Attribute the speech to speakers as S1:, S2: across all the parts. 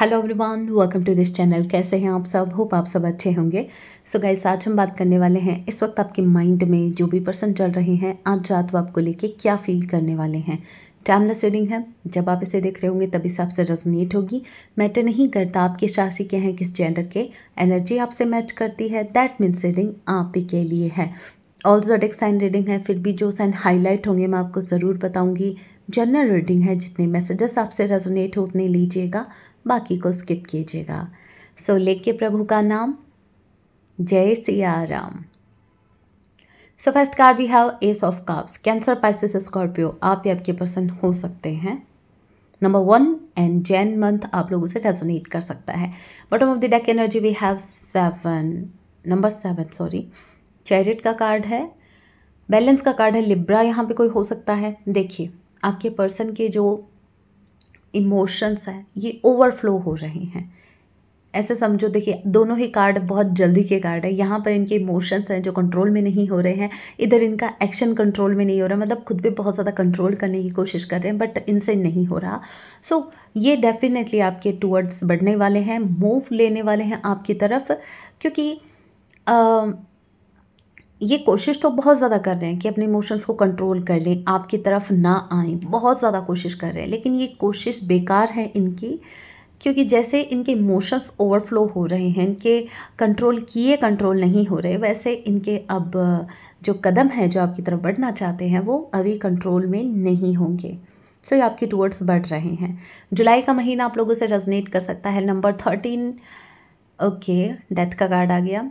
S1: Hello everyone welcome to this channel कैसे हैं आप सब होप आप सब अच्छे होंगे सो so गाइस आज हम बात करने वाले हैं इस वक्त आपके माइंड में जो भी पर्सन चल रहे हैं आज रात वो आपको लेके क्या फील करने वाले हैं टाइमलेस रीडिंग है जब आप इसे देख रहे होंगे तभी से आपसे रेजोनेट होगी मैटर नहीं करता आपके राशि के हैं किस जेंडर के एनर्जी आपसे मैच करती है दैट मीन्स रीडिंग आप ही के लिए है ऑल जोडिक साइन रीडिंग है फिर भी जो साइन हाईलाइट होंगे मैं आपको ज़रूर बताऊंगी जनरल रीडिंग है जितने मैसेजेस आपसे रेजोनेट हो उतने लीजिएगा बाकी को स्किप कीजिएगा सो so, के प्रभु का नाम जय Siya Ram so first card we have ace of cups Cancer Pisces Scorpio आप या आपके पर्सन हो सकते हैं number one and Jan month आप लोग उसे रेजोनेट कर सकता है bottom of the deck energy we have seven number seven sorry chariot का कार्ड है बैलेंस का कार्ड है लिब्रा यहाँ पे कोई हो सकता है देखिए आपके पर्सन के जो इमोशंस हैं ये ओवरफ्लो हो रहे हैं ऐसे समझो देखिए दोनों ही कार्ड बहुत जल्दी के कार्ड है यहाँ पर इनके इमोशंस हैं जो कंट्रोल में नहीं हो रहे हैं इधर इनका एक्शन कंट्रोल में नहीं हो रहा मतलब खुद पे बहुत ज़्यादा कंट्रोल करने की कोशिश कर रहे हैं बट इनसे नहीं हो रहा सो so, ये डेफिनेटली आपके टूवर्ड्स बढ़ने वाले हैं मूव लेने वाले हैं आपकी तरफ क्योंकि ये कोशिश तो बहुत ज़्यादा कर रहे हैं कि अपने इमोशंस को कंट्रोल कर लें आपकी तरफ ना आए बहुत ज़्यादा कोशिश कर रहे हैं लेकिन ये कोशिश बेकार है इनकी क्योंकि जैसे इनके इमोशंस ओवरफ्लो हो रहे हैं इनके कंट्रोल किए कंट्रोल नहीं हो रहे वैसे इनके अब जो कदम हैं जो आपकी तरफ बढ़ना चाहते हैं वो अभी कंट्रोल में नहीं होंगे सो ये आपके टूवर्ड्स बढ़ रहे हैं जुलाई का महीना आप लोगों से रेजनेट कर सकता है नंबर थर्टीन ओके डेथ का कार्ड आ गया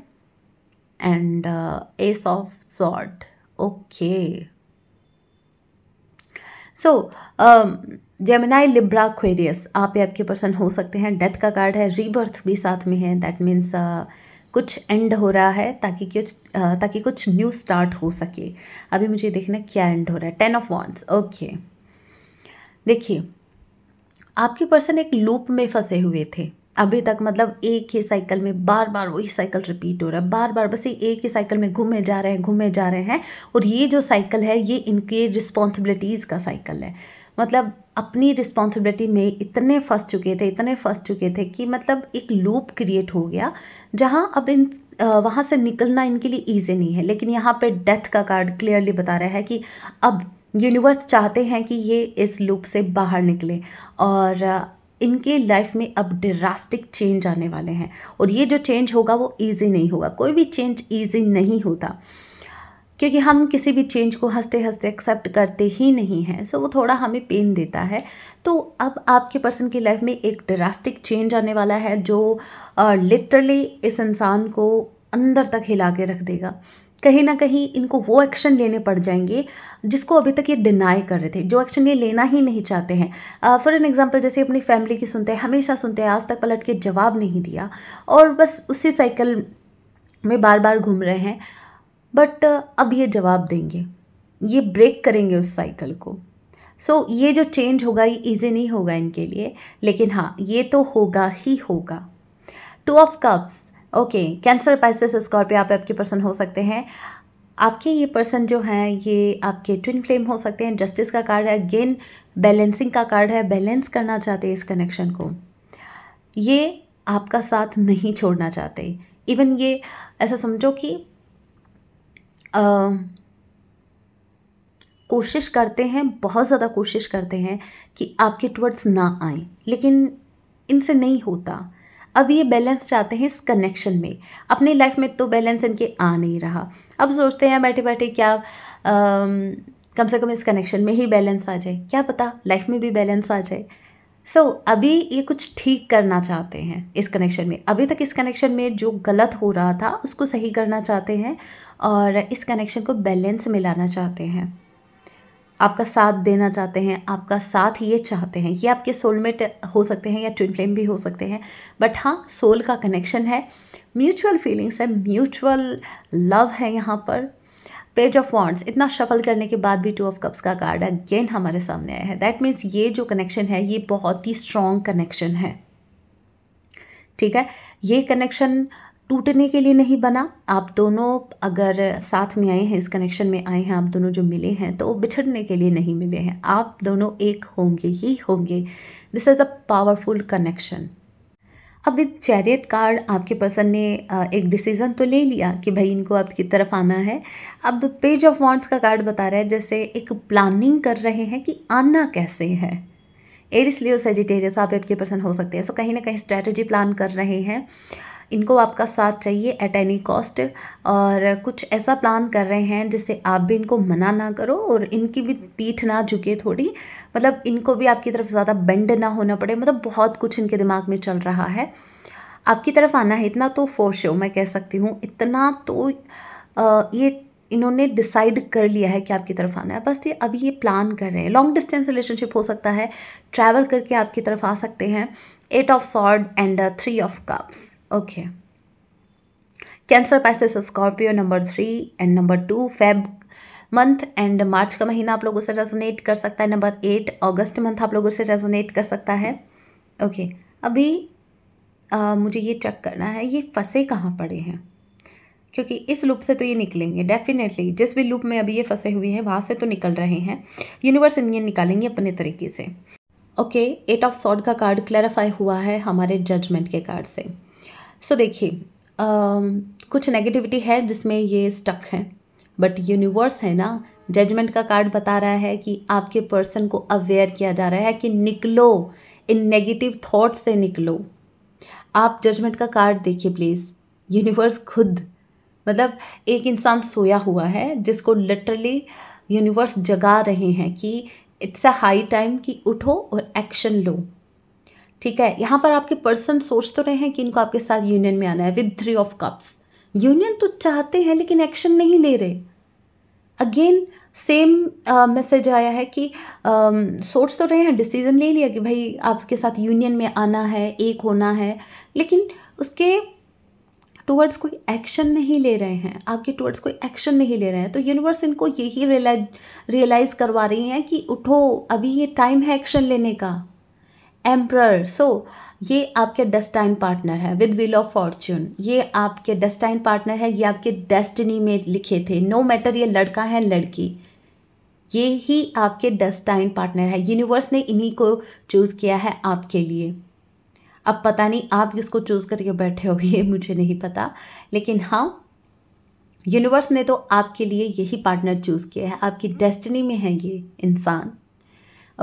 S1: and uh, ace of sword okay so Gemini Libra Aquarius आप या आपके पर्सन हो सकते हैं डेथ का कार्ड है रीबर्थ भी साथ में है दैट मीन्स uh, कुछ एंड हो रहा है ताकि कुछ uh, ताकि कुछ न्यू स्टार्ट हो सके अभी मुझे देखना क्या एंड हो रहा है टेन ऑफ वॉन्स ओके देखिए आपके पर्सन एक लूप में फंसे हुए थे अभी तक मतलब एक ही साइकिल में बार बार वही साइकिल रिपीट हो रहा है बार बार बस ये एक ही साइकिल में घूमे जा रहे हैं घूमे जा रहे हैं और ये जो साइकिल है ये इनके रिस्पॉन्सिबिलिटीज़ का साइकिल है मतलब अपनी रिस्पॉन्सिबिलिटी में इतने फंस चुके थे इतने फंस चुके थे कि मतलब एक लूप क्रिएट हो गया जहाँ अब इन वहाँ से निकलना इनके लिए ईजी नहीं है लेकिन यहाँ पर डेथ का कार्ड क्लियरली बता रहा है कि अब यूनिवर्स चाहते हैं कि ये इस लूप से बाहर निकले और इनके लाइफ में अब ड्रास्टिक चेंज आने वाले हैं और ये जो चेंज होगा वो ईजी नहीं होगा कोई भी चेंज ईजी नहीं होता क्योंकि हम किसी भी चेंज को हंसते हंसते एक्सेप्ट करते ही नहीं हैं सो वो थोड़ा हमें पेन देता है तो अब आपके पर्सन की लाइफ में एक ड्रास्टिक चेंज आने वाला है जो लिटरली इस इंसान को अंदर तक हिला के रख देगा कहीं ना कहीं इनको वो एक्शन लेने पड़ जाएंगे जिसको अभी तक ये डिनाई कर रहे थे जो एक्शन ये लेना ही नहीं चाहते हैं फॉर एन एग्जांपल जैसे अपनी फैमिली की सुनते हैं हमेशा सुनते हैं आज तक पलट के जवाब नहीं दिया और बस उसी साइकिल में बार बार घूम रहे हैं बट अब ये जवाब देंगे ये ब्रेक करेंगे उस साइकिल को सो so, ये जो चेंज होगा ये ईजी नहीं होगा इनके लिए लेकिन हाँ ये तो होगा ही होगा two of cups okay Cancer Pisces Scorpio आप आपके पर्सन हो सकते हैं आपके ये पर्सन जो हैं ये आपके ट्विन फ्लेम हो सकते हैं जस्टिस का कार्ड है अगेन बैलेंसिंग का कार्ड है बैलेंस करना चाहते हैं इस कनेक्शन को ये आपका साथ नहीं छोड़ना चाहते इवन ये ऐसा समझो कि आ, कोशिश करते हैं बहुत ज़्यादा कोशिश करते हैं कि आपके टवर्ड्स ना आए लेकिन इनसे नहीं होता अब ये बैलेंस चाहते हैं इस कनेक्शन में अपनी लाइफ में तो बैलेंस इनके आ नहीं रहा अब सोचते हैं बैठे बैठे क्या आ, कम से कम इस कनेक्शन में ही बैलेंस आ जाए क्या पता लाइफ में भी बैलेंस आ जाए सो so, अभी ये कुछ ठीक करना चाहते हैं इस कनेक्शन में अभी तक इस कनेक्शन में जो गलत हो रहा था उसको सही करना चाहते हैं और इस कनेक्शन को बैलेंस में लाना चाहते हैं आपका साथ देना चाहते हैं आपका साथ ये चाहते हैं ये आपके सोलमेट हो सकते हैं या ट्विन फ्लेम भी हो सकते हैं बट हाँ सोल का कनेक्शन है म्यूचुअल फीलिंग्स है म्यूचुअल लव है यहाँ पर पेज ऑफ वॉन्ट्स इतना शफल करने के बाद भी टू ऑफ कप्स का कार्ड अगेन हमारे सामने आया है दैट मीन्स ये जो कनेक्शन है ये बहुत ही स्ट्रॉन्ग कनेक्शन है ठीक है ये कनेक्शन टूटने के लिए नहीं बना आप दोनों अगर साथ में आए हैं इस कनेक्शन में आए हैं आप दोनों जो मिले हैं तो वो बिछड़ने के लिए नहीं मिले हैं आप दोनों एक होंगे ही होंगे this is a powerful connection अब विद चैरियट कार्ड आपके पर्सन ने एक डिसीज़न तो ले लिया कि भाई इनको आपकी तरफ आना है अब पेज ऑफ वॉन्ट्स का कार्ड बता रहा है जैसे एक प्लानिंग कर रहे हैं कि आना कैसे है एरिस लियो सेजिटेरियस आप आपके पर्सन हो सकते हैं सो कहीं ना कहीं स्ट्रैटेजी प्लान कर रहे हैं इनको आपका साथ चाहिए एट एनी कॉस्ट और कुछ ऐसा प्लान कर रहे हैं जिससे आप भी इनको मना ना करो और इनकी भी पीठ ना झुके थोड़ी मतलब इनको भी आपकी तरफ ज़्यादा बेंड ना होना पड़े मतलब बहुत कुछ इनके दिमाग में चल रहा है आपकी तरफ आना है इतना तो फोर्स मैं कह सकती हूँ इतना तो आ, ये इन्होंने डिसाइड कर लिया है कि आपकी तरफ आना है बस ये अभी ये प्लान कर रहे हैं लॉन्ग डिस्टेंस रिलेशनशिप हो सकता है ट्रैवल करके आपकी तरफ आ सकते हैं eight of sword and three of cups okay Cancer Pisces Scorpio number three and number two Feb month and March का महीना आप लोगों से रेजोनेट कर सकता है नंबर एट अगस्त मंथ आप लोगों से रेजोनेट कर सकता है ओके okay. अभी आ, मुझे ये चेक करना है ये फंसे कहाँ पड़े हैं क्योंकि इस लूप से तो ये निकलेंगे डेफिनेटली जिस भी लूप में अभी ये फंसे हुए हैं वहाँ से तो निकल रहे हैं यूनिवर्स इनके निकालेंगे अपने तरीके से ओके एट ऑफ सॉर्ड का कार्ड क्लैरिफाई हुआ है हमारे जजमेंट के कार्ड से सो देखिए कुछ नेगेटिविटी है जिसमें ये स्टक हैं बट यूनिवर्स है ना जजमेंट का कार्ड बता रहा है कि आपके पर्सन को अवेयर किया जा रहा है कि निकलो इन नेगेटिव थॉट से निकलो आप जजमेंट का कार्ड देखिए प्लीज़ यूनिवर्स खुद मतलब एक इंसान सोया हुआ है जिसको लिटरली यूनिवर्स जगा रहे हैं कि इट्स अ हाई टाइम कि उठो और एक्शन लो ठीक है यहाँ पर आपके पर्सन सोच तो रहे हैं कि इनको आपके साथ यूनियन में आना है with three of cups union तो चाहते हैं लेकिन एक्शन नहीं ले रहे अगेन सेम मैसेज आया है कि uh, सोच तो रहे हैं डिसीजन ले लिया कि भाई आपके साथ यूनियन में आना है एक होना है लेकिन उसके टूवर्ड्स कोई एक्शन नहीं ले रहे हैं आपके टूवर्ड्स कोई एक्शन नहीं ले रहे हैं तो यूनिवर्स इनको यही रियलाइज रियलाइज़ करवा रही हैं कि उठो अभी ये टाइम है एक्शन लेने का एम्प्रर सो ये आपके डेस्टाइन पार्टनर है विद विल ऑफ फॉर्चून ये आपके डेस्टाइन पार्टनर है ये आपके डेस्टिनी में लिखे थे नो no मैटर ये लड़का है लड़की ये ही आपके डेस्टाइन पार्टनर है यूनिवर्स ने इन्हीं को चूज़ किया है आपके लिए अब पता नहीं आप इसको चूज़ करके बैठे हो ये मुझे नहीं पता लेकिन हाँ यूनिवर्स ने तो आपके लिए यही पार्टनर चूज़ किया है आपकी डेस्टिनी में है ये इंसान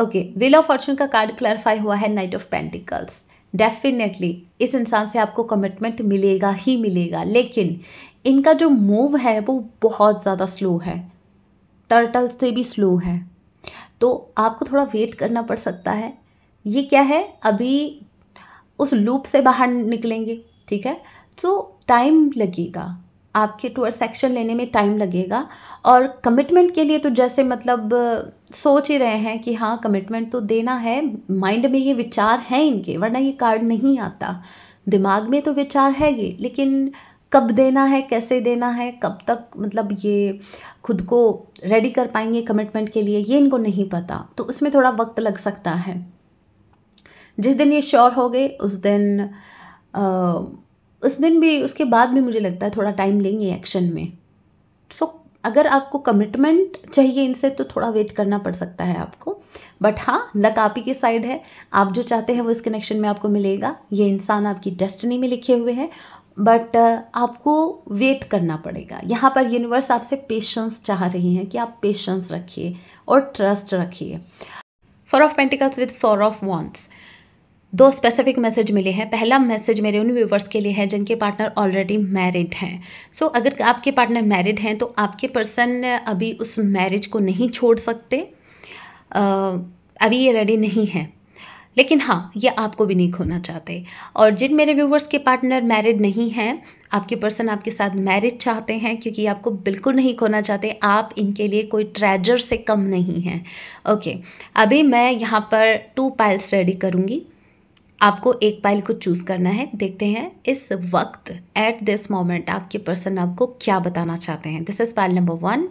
S1: ओके विल ऑफ फॉर्चून का कार्ड क्लैरिफाई हुआ है नाइट ऑफ पेंटिकल्स डेफिनेटली इस इंसान से आपको कमिटमेंट मिलेगा ही मिलेगा लेकिन इनका जो मूव है वो बहुत ज़्यादा स्लो है टर्टल से भी स्लो है तो आपको थोड़ा वेट करना पड़ सकता है ये क्या है अभी उस लूप से बाहर निकलेंगे ठीक है तो टाइम लगेगा आपके टूअर्स एक्शन लेने में टाइम लगेगा और कमिटमेंट के लिए तो जैसे मतलब सोच ही रहे हैं कि हाँ कमिटमेंट तो देना है माइंड में ये विचार हैं इनके वरना ये कार्ड नहीं आता दिमाग में तो विचार है ये लेकिन कब देना है कैसे देना है कब तक मतलब ये खुद को रेडी कर पाएंगे कमिटमेंट के लिए ये इनको नहीं पता तो उसमें थोड़ा वक्त लग सकता है जिस दिन ये श्योर हो गए उस दिन आ, उस दिन भी उसके बाद भी मुझे लगता है थोड़ा टाइम लेंगे एक्शन में सो so, अगर आपको कमिटमेंट चाहिए इनसे तो थोड़ा वेट करना पड़ सकता है आपको बट हाँ लक आप ही के साइड है आप जो चाहते हैं वो इस कनेक्शन में आपको मिलेगा ये इंसान आपकी डेस्टिनी में लिखे हुए हैं बट आपको वेट करना पड़ेगा यहाँ पर यूनिवर्स आपसे पेशेंस चाह रही हैं कि आप पेशेंस रखिए और ट्रस्ट रखिए four of pentacles with four of wands दो स्पेसिफिक मैसेज मिले हैं पहला मैसेज मेरे उन व्यूवर्स के लिए है जिनके पार्टनर ऑलरेडी मैरिड हैं सो so, अगर आपके पार्टनर मैरिड हैं तो आपके पर्सन अभी उस मैरिज को नहीं छोड़ सकते अभी ये रेडी नहीं है लेकिन हाँ ये आपको भी नहीं खोना चाहते और जिन मेरे व्यूवर्स के पार्टनर मैरिड नहीं हैं आपके पर्सन आपके साथ मैरिज चाहते हैं क्योंकि आपको बिल्कुल नहीं खोना चाहते आप इनके लिए कोई ट्रेजर से कम नहीं हैं ओके अभी मैं यहाँ पर टू पाइल्स रेडी करूँगी आपको एक पाइल को चूज़ करना है देखते हैं इस वक्त एट दिस मोमेंट आपके पर्सन आपको क्या बताना चाहते हैं this is pile number one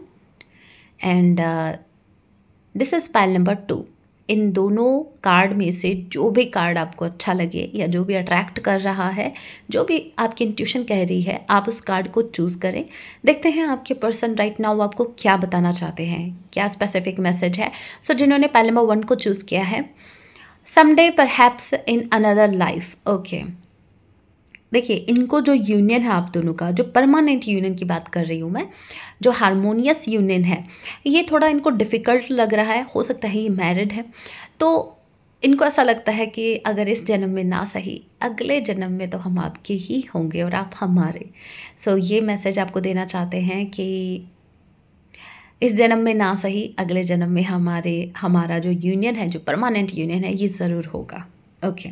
S1: and this is pile number two इन दोनों कार्ड में से जो भी कार्ड आपको अच्छा लगे या जो भी अट्रैक्ट कर रहा है जो भी आपकी इंट्यूशन कह रही है आप उस कार्ड को चूज़ करें देखते हैं आपके पर्सन राइट नाउ आपको क्या बताना चाहते हैं क्या स्पेसिफिक मैसेज है सो so, जिन्होंने पाइल नंबर वन को चूज़ किया है someday perhaps in another life okay देखिए इनको जो यूनियन है आप दोनों का जो परमानेंट यूनियन की बात कर रही हूँ मैं जो हारमोनियस यूनियन है ये थोड़ा इनको डिफ़िकल्ट लग रहा है हो सकता है ये मैरिड है तो इनको ऐसा लगता है कि अगर इस जन्म में ना सही अगले जन्म में तो हम आपके ही होंगे और आप हमारे सो so, ये मैसेज आपको देना चाहते हैं कि इस जन्म में ना सही अगले जन्म में हमारे हमारा जो यूनियन है जो परमानेंट यूनियन है ये ज़रूर होगा ओके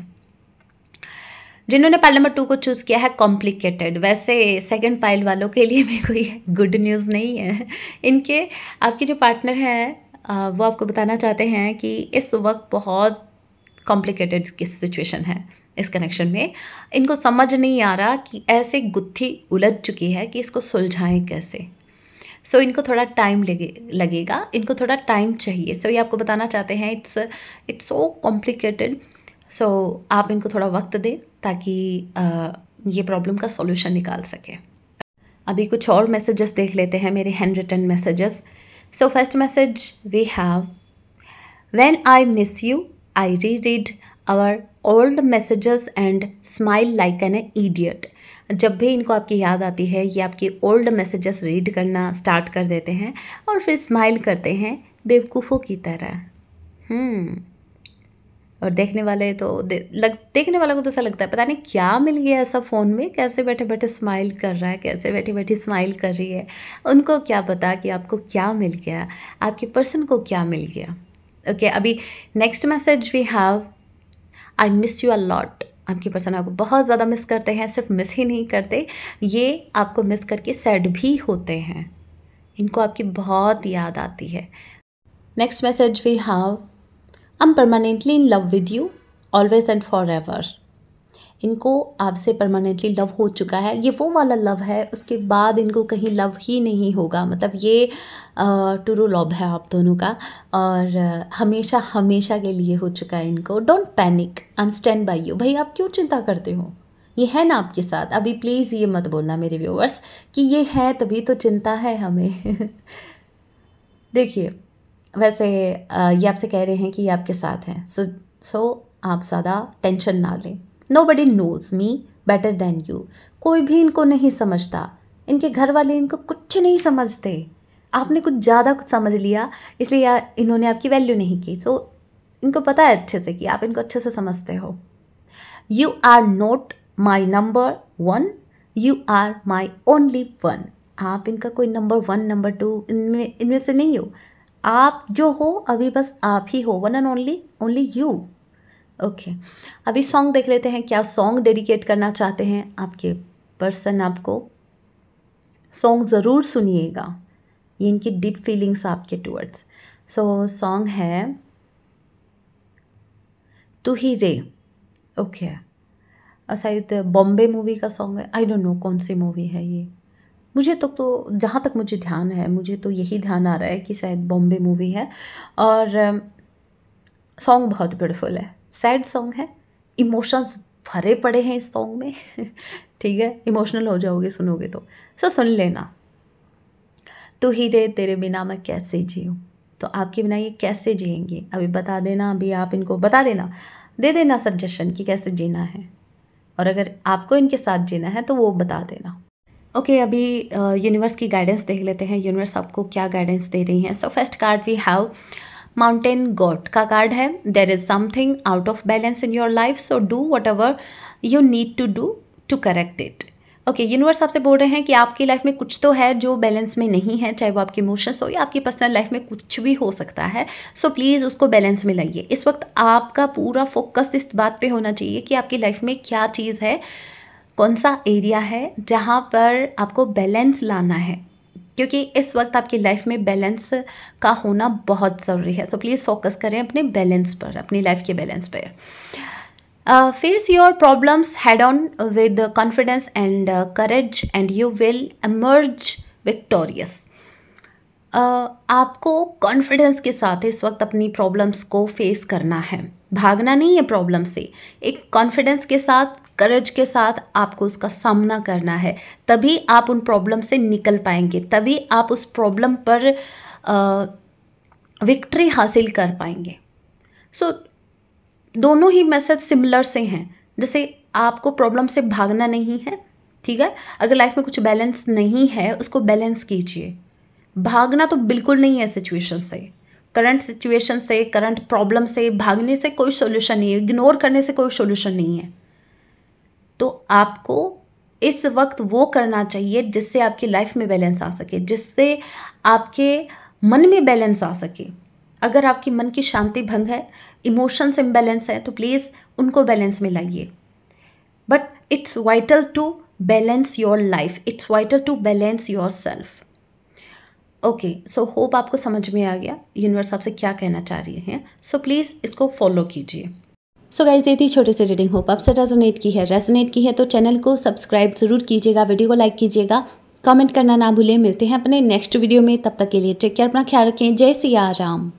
S1: जिन्होंने पाइल नंबर टू को चूज़ किया है कॉम्प्लिकेटेड वैसे सेकंड पाइल वालों के लिए भी कोई गुड न्यूज़ नहीं है इनके आपके जो पार्टनर है वो आपको बताना चाहते हैं कि इस वक्त बहुत कॉम्प्लिकेटेड सिचुएशन है इस कनेक्शन में इनको समझ नहीं आ रहा कि ऐसे गुत्थी उलझ चुकी है कि इसको सुलझाएं कैसे सो so, इनको थोड़ा टाइम लगे लगेगा इनको थोड़ा टाइम चाहिए सो so, ये आपको बताना चाहते हैं it's it's so complicated so आप इनको थोड़ा वक्त दें ताकि आ, ये प्रॉब्लम का सॉल्यूशन निकाल सकें अभी कुछ और मैसेजेस देख लेते हैं मेरे handwritten messages so first message we have when I miss you I reread our old messages and smile like an idiot जब भी इनको आपकी याद आती है ये आपकी ओल्ड मैसेजेस रीड करना स्टार्ट कर देते हैं और फिर स्माइल करते हैं बेवकूफ़ों की तरह हम्म। और देखने वाले तो दे, लग देखने वालों को तो ऐसा लगता है पता नहीं क्या मिल गया ऐसा फ़ोन में कैसे बैठे बैठे स्माइल कर रहा है कैसे बैठी बैठी स्माइल कर रही है उनको क्या पता कि आपको क्या मिल गया आपके पर्सन को क्या मिल गया ओके okay, अभी next message we have I miss you a lot आपकी पर्सन आपको बहुत ज़्यादा मिस करते हैं सिर्फ मिस ही नहीं करते ये आपको मिस करके सैड भी होते हैं इनको आपकी बहुत याद आती है next message we have I am permanently in love with you always and forever इनको आपसे परमानेंटली लव हो चुका है ये वो वाला लव है उसके बाद इनको कहीं लव ही नहीं होगा मतलब ये टूरू लव है आप दोनों का और हमेशा हमेशा के लिए हो चुका है इनको don't panic I am stand by you भाई आप क्यों चिंता करते हो ये है ना आपके साथ अभी प्लीज़ ये मत बोलना मेरे व्यूवर्स कि ये है तभी तो चिंता है हमें देखिए वैसे ये आपसे कह रहे हैं कि ये आपके साथ हैं सो सो आप ज़्यादा टेंशन ना लें nobody knows me better than you कोई भी इनको नहीं समझता इनके घर वाले इनको कुछ नहीं समझते आपने कुछ ज़्यादा कुछ समझ लिया इसलिए या इन्होंने आपकी वैल्यू नहीं की सो so, इनको पता है अच्छे से कि आप इनको अच्छे से समझते हो you are not my number one you are my only one आप इनका कोई नंबर वन नंबर टू इनमें इनमें से नहीं हो आप जो हो अभी बस आप ही हो one and only only you okay अभी सॉन्ग देख लेते हैं क्या सॉन्ग डेडिकेट करना चाहते हैं आपके पर्सन आपको सॉन्ग ज़रूर सुनिएगा ये इनकी डीप फीलिंग्स आपके टूवर्ड्स सो सॉन्ग है तू ही रे ओके और शायद बॉम्बे मूवी का सॉन्ग है आई डोंट नो कौन सी मूवी है ये मुझे तो तो जहाँ तक मुझे ध्यान है मुझे तो यही ध्यान आ रहा है कि शायद बॉम्बे मूवी है और सॉन्ग बहुत ब्यूटीफुल है सैड सॉन्ग है इमोशंस भरे पड़े हैं इस सॉन्ग में ठीक है इमोशनल हो जाओगे सुनोगे तो सो सुन लेना तू ही रे तेरे बिना मैं कैसे जीऊँ तो आपके बिना ये कैसे जिएंगे अभी बता देना अभी आप इनको बता देना दे देना सजेशन कि कैसे जीना है और अगर आपको इनके साथ जीना है तो वो बता देना ओके okay, अभी यूनिवर्स की गाइडेंस देख लेते हैं यूनिवर्स आपको क्या गाइडेंस दे रही है so first card we have mountain god का कार्ड है there is something out of balance in your life so do whatever you need to do to correct it okay universe आपसे बोल रहे हैं कि आपकी लाइफ में कुछ तो है जो बैलेंस में नहीं है चाहे वो आपके इमोशंस हो या आपकी पर्सनल लाइफ में कुछ भी हो सकता है सो so, प्लीज़ उसको बैलेंस में लाइए इस वक्त आपका पूरा फोकस इस बात पे होना चाहिए कि आपकी लाइफ में क्या चीज़ है कौन सा एरिया है जहाँ पर आपको बैलेंस लाना है क्योंकि इस वक्त आपकी लाइफ में बैलेंस का होना बहुत ज़रूरी है सो प्लीज़ फोकस करें अपने बैलेंस पर अपनी लाइफ के बैलेंस पर face your problems head on with confidence and courage and you will emerge victorious आपको कॉन्फिडेंस के साथ इस वक्त अपनी प्रॉब्लम्स को फेस करना है भागना नहीं है प्रॉब्लम से एक कॉन्फिडेंस के साथ करज के साथ आपको उसका सामना करना है तभी आप उन प्रॉब्लम से निकल पाएंगे तभी आप उस प्रॉब्लम पर विक्ट्री हासिल कर पाएंगे सो so, दोनों ही मैसेज सिमिलर से हैं जैसे आपको प्रॉब्लम से भागना नहीं है ठीक है अगर लाइफ में कुछ बैलेंस नहीं है उसको बैलेंस कीजिए भागना तो बिल्कुल नहीं है सिचुएशन से करंट सिचुएशन से करंट प्रॉब्लम से भागने से कोई सोल्यूशन नहीं है इग्नोर करने से कोई सोल्यूशन नहीं है तो आपको इस वक्त वो करना चाहिए जिससे आपकी लाइफ में बैलेंस आ सके जिससे आपके मन में बैलेंस आ सके अगर आपकी मन की शांति भंग है इमोशंस इम्बैलेंस है तो प्लीज़ उनको बैलेंस में लाइए but it's vital to balance your life it's vital to balance yourself okay so hope आपको समझ में आ गया यूनिवर्स आपसे क्या कहना चाह रही हैं सो so, प्लीज़ इसको फॉलो कीजिए सो गाइज ये थी छोटे से रीडिंग होप आपसे रेजोनेट की है रेजोनेट की है तो चैनल को सब्सक्राइब ज़रूर कीजिएगा वीडियो को लाइक कीजिएगा कमेंट करना ना भूलें मिलते हैं अपने नेक्स्ट वीडियो में तब तक के लिए टेक केयर अपना ख्याल रखें जय सिया राम